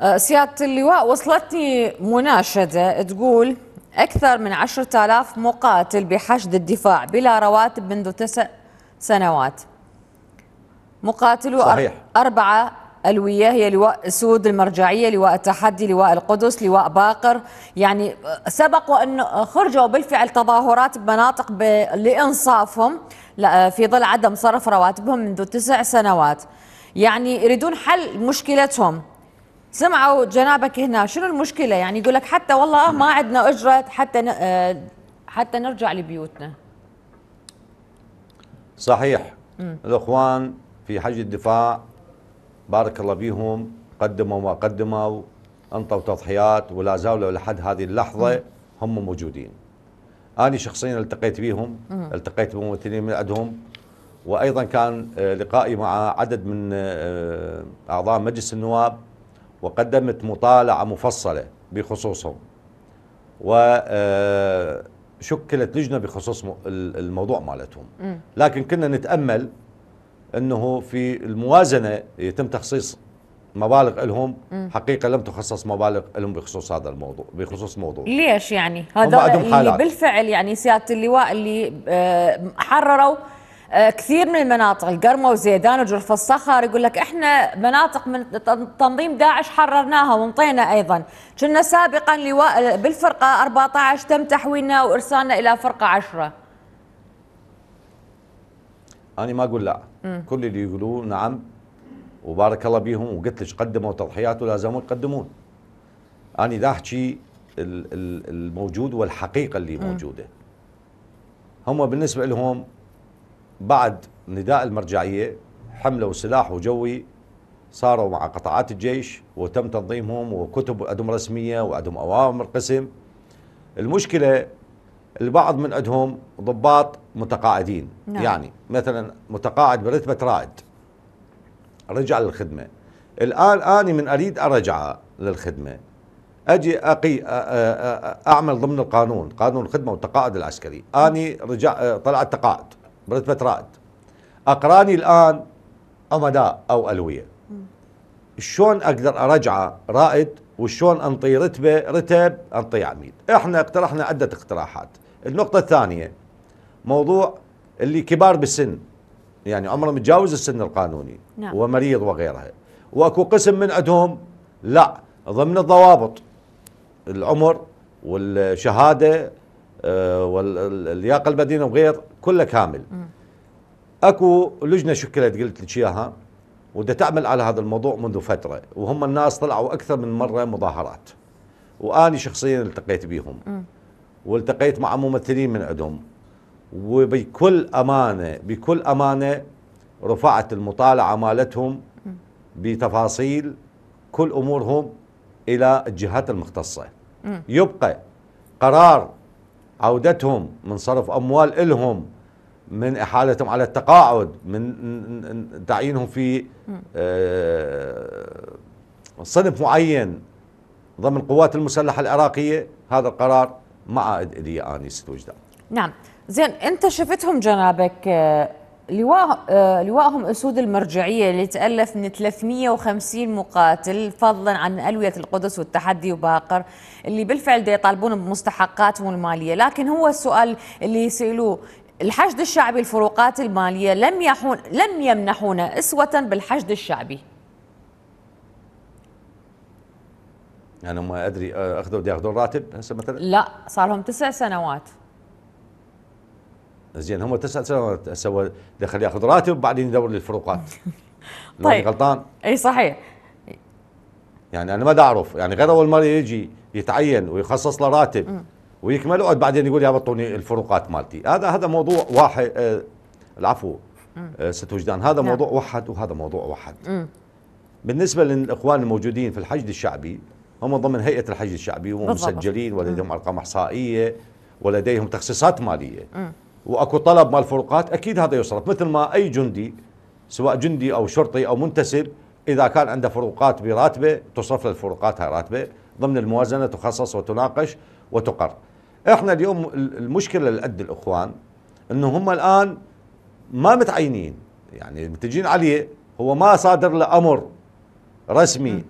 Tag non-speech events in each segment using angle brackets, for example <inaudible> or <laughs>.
آه، سيادة اللواء وصلتني مناشدة تقول أكثر من 10,000 مقاتل بحشد الدفاع بلا رواتب منذ تسع سنوات مقاتلو صحيح. أربعة ألوية هي لواء سود المرجعية لواء التحدي لواء القدس لواء باقر يعني آه، سبق وأن خرجوا بالفعل تظاهرات بمناطق ب... لإنصافهم آه، في ظل عدم صرف رواتبهم منذ تسع سنوات يعني يريدون حل مشكلتهم سمعوا جنابك هنا شنو المشكله يعني يقول لك حتى والله ما عندنا اجره حتى آه، حتى نرجع لبيوتنا صحيح م. الاخوان في حج الدفاع بارك الله فيهم قدموا ما قدموا انطوا تضحيات ولا زالوا لحد هذه اللحظه م. هم موجودين انا شخصيا التقيت بهم التقيت بممثلين من عندهم وايضا كان آه، لقائي مع عدد من آه، اعضاء مجلس النواب وقدمت مطالعة مفصلة بخصوصهم وشكلت آه، لجنة بخصوص الموضوع مالتهم لكن كنا نتأمل أنه في الموازنة يتم تخصيص مبالغ لهم حقيقة لم تخصص مبالغ لهم بخصوص هذا الموضوع بخصوص موضوع ليش يعني هذا اللي بالفعل يعني سيادة اللواء اللي آه، حرروا آه، كثير من المناطق القرمة وزيدان وجرف الصخر يقول لك احنا مناطق من تنظيم داعش حررناها وانطينا ايضا كنا سابقا لواء آه، بالفرقة 14 تم تحويلنا وارسالنا الى فرقة 10 انا ما اقول لا م. كل اللي يقولون نعم وبارك الله بيهم وقلت لك قدموا تضحيات ولازم يقدمون انا ذا احكي الموجود والحقيقه اللي م. موجوده هم بالنسبه لهم بعد نداء المرجعية حملوا سلاح وجوي صاروا مع قطاعات الجيش وتم تنظيمهم وكتب عندهم رسمية وعندهم أوامر قسم المشكلة البعض من عندهم ضباط متقاعدين نعم. يعني مثلا متقاعد برتبة رائد رجع للخدمة الآن أنا من أريد أرجع للخدمة أجي أقي أعمل ضمن القانون قانون الخدمة والتقاعد العسكري أنا رجع طلعت تقاعد برتبة رائد أقراني الآن عمداء أو ألوية شلون أقدر أرجعه رائد وشلون أنطي رتبة رتب أنطي عميد إحنا اقترحنا عدة اقتراحات النقطة الثانية موضوع اللي كبار بالسن يعني عمره متجاوز السن القانوني نعم. ومريض وغيرها واكو قسم من عندهم لا ضمن الضوابط العمر والشهاده آه، واللياقه البدنيه وغير كله كامل اكو لجنه شكلت قلت لك اياها ودا تعمل على هذا الموضوع منذ فتره وهم الناس طلعوا اكثر من مره مظاهرات واني شخصيا التقيت بيهم والتقيت مع ممثلين من عندهم وبكل امانه بكل امانه رفعت المطالعه مالتهم بتفاصيل كل امورهم الى الجهات المختصه يبقى قرار عودتهم من صرف أموال إلهم من إحالتهم على التقاعد من تعيينهم في آه، صنف معين ضمن القوات المسلحة العراقية هذا القرار ما عاد لي أني استوجده نعم زين أنت شفتهم جنابك آه، لواء آه، لواءهم أسود المرجعية اللي تألف من 350 مقاتل فضلا عن ألوية القدس والتحدي وباقر اللي بالفعل دي يطالبون بمستحقاتهم المالية لكن هو السؤال اللي يسألوه الحشد الشعبي الفروقات المالية لم يحون لم يمنحونا أسوة بالحشد الشعبي أنا ما أدري آه، أخذوا بدي ياخذون راتب هسه مثلا لا صار لهم تسع سنوات زين هم تسع سنوات سوى دخل ياخذ راتب وبعدين يدور للفروقات <laughs> طيب غلطان اي صحيح يعني انا ما اعرف يعني غير اول مره يجي يتعين ويخصص له راتب ويكمل وقت بعدين يقول يا بطوني الفروقات مالتي هذا هذا موضوع واحد آه العفو آه ست وجدان هذا نعم. موضوع واحد وهذا موضوع واحد بالنسبه للاخوان الموجودين في الحشد الشعبي هم ضمن هيئه الحشد الشعبي ومسجلين ولديهم ارقام احصائيه ولديهم تخصيصات ماليه واكو طلب مال فروقات اكيد هذا يصرف مثل ما اي جندي سواء جندي او شرطي او منتسب اذا كان عنده فروقات براتبه تصرف له الفروقات هاي راتبه ضمن الموازنه تخصص وتناقش وتقر. احنا اليوم المشكله اللي قد الاخوان انه هم الان ما متعينين يعني متجين عليه هو ما صادر له امر رسمي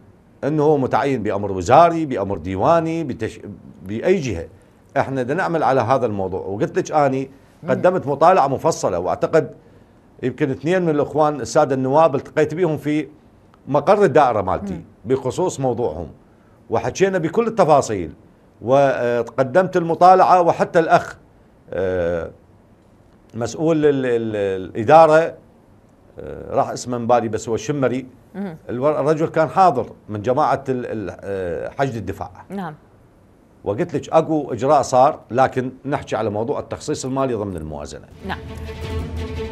انه هو متعين بامر وزاري بامر ديواني بتش... باي جهه احنا بدنا نعمل على هذا الموضوع وقلت لك اني قدمت مطالعه مفصله واعتقد يمكن اثنين من الاخوان الساده النواب التقيت بهم في مقر الدائره مالتي بخصوص موضوعهم وحكينا بكل التفاصيل وقدمت المطالعه وحتى الاخ آه، مسؤول الاداره آه، راح اسمه من بالي بس هو الشمري الرجل كان حاضر من جماعه آه، حشد الدفاع نعم وقلت لك اكو اجراء صار لكن نحكي على موضوع التخصيص المالي ضمن الموازنه نعم